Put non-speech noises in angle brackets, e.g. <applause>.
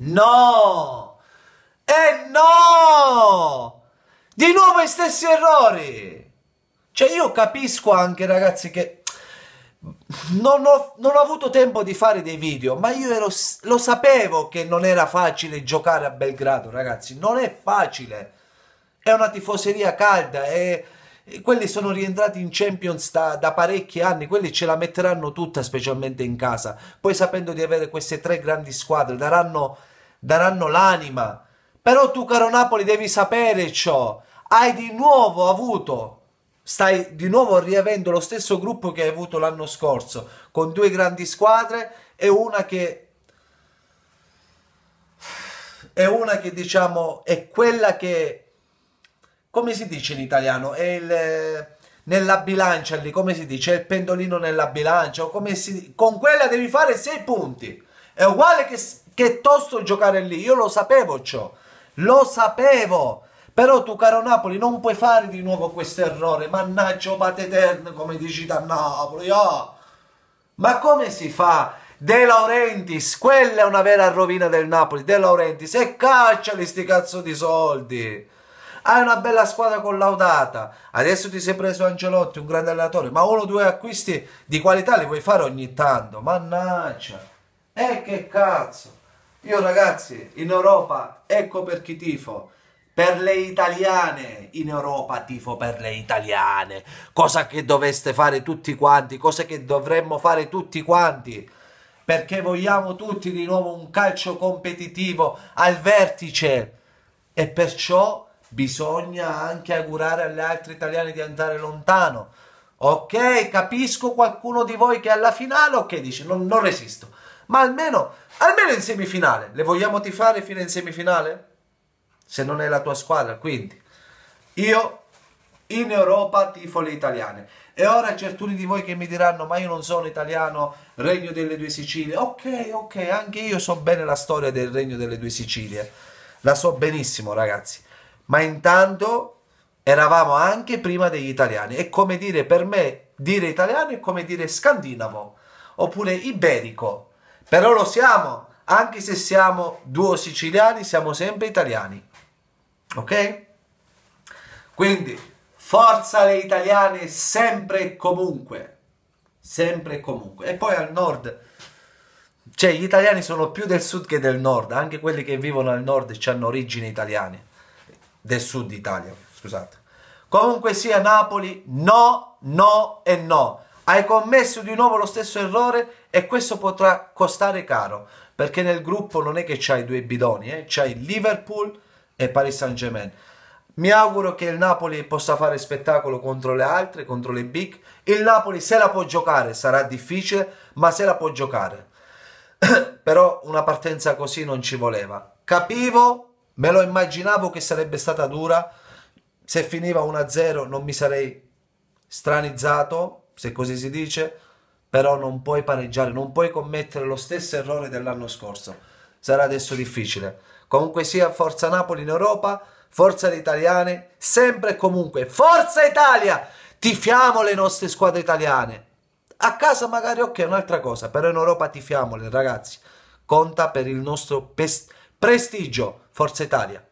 No! E eh, no! Di nuovo i stessi errori! Cioè io capisco anche ragazzi che non ho, non ho avuto tempo di fare dei video, ma io ero, lo sapevo che non era facile giocare a Belgrado ragazzi, non è facile. È una tifoseria calda, è quelli sono rientrati in Champions da, da, parecchi anni, quelli ce la metteranno tutta, specialmente in casa. Poi sapendo di avere queste tre grandi squadre, daranno, daranno l'anima. Però tu, caro Napoli, devi sapere ciò. Hai di nuovo avuto stai di nuovo riavendo lo stesso gruppo che hai avuto l'anno scorso, con due grandi squadre e una che è una che diciamo è quella che come si dice in italiano? È il eh, nella bilancia lì, come si dice, il pendolino nella bilancia, come si con quella devi fare 6 punti. È uguale che, che tosto giocare lì, io lo sapevo ciò, lo sapevo. Però tu, caro Napoli, non puoi fare di nuovo questo errore, mannaggia pate eterno, come dici da Napoli, oh. Ma come si fa? De Laurentiis, quella è una vera rovina del Napoli, De Laurentiis, e cacciali sti cazzo di soldi. Hai una bella squadra collaudata. Adesso ti sei preso Angelotti, un grande allenatore, ma uno o due acquisti di qualità li vuoi fare ogni tanto. Mannaggia. E eh, che cazzo. Io ragazzi, in Europa, ecco per chi tifo per le italiane in Europa tifo per le italiane cosa che dovreste fare tutti quanti cosa che dovremmo fare tutti quanti perché vogliamo tutti di nuovo un calcio competitivo al vertice e perciò bisogna anche augurare agli altri italiani di andare lontano. Ok, capisco qualcuno di voi che alla finale, ok, dice non, non resisto, ma almeno, almeno in semifinale. Le vogliamo tifare fino in semifinale? Se non è la tua squadra, quindi. Io in Europa tifo le italiane. E ora certuni di voi che mi diranno ma io non sono italiano, Regno delle Due Sicilie. Ok, ok, anche io so bene la storia del Regno delle Due Sicilie. La so benissimo, ragazzi ma intanto eravamo anche prima degli italiani. È come dire per me dire italiano è come dire scandinavo oppure iberico, però lo siamo, anche se siamo due siciliani, siamo sempre italiani. Ok? Quindi forza le italiane sempre e comunque. Sempre e comunque. E poi al nord cioè gli italiani sono più del sud che del nord, anche quelli che vivono al nord hanno origini italiane del sud Italia, scusate. Comunque sia Napoli, no, no e no. Hai commesso di nuovo lo stesso errore e questo potrà costare caro, perché nel gruppo non è che c'hai due bidoni, eh? c'hai Liverpool e Paris Saint-Germain. Mi auguro che il Napoli possa fare spettacolo contro le altre, contro le big. Il Napoli se la può giocare, sarà difficile, ma se la può giocare. <coughs> Però una partenza così non ci voleva. Capivo Me lo immaginavo che sarebbe stata dura. Se finiva 1-0 non mi sarei stranizzato, se così si dice, però non puoi pareggiare, non puoi commettere lo stesso errore dell'anno scorso. Sarà adesso difficile. Comunque sia, forza Napoli in Europa, forza gli italiani, sempre e comunque, forza Italia! Tifiamo le nostre squadre italiane. A casa magari ok, un'altra cosa, però in Europa tifiamole, ragazzi. Conta per il nostro prestigio. Forza Italia.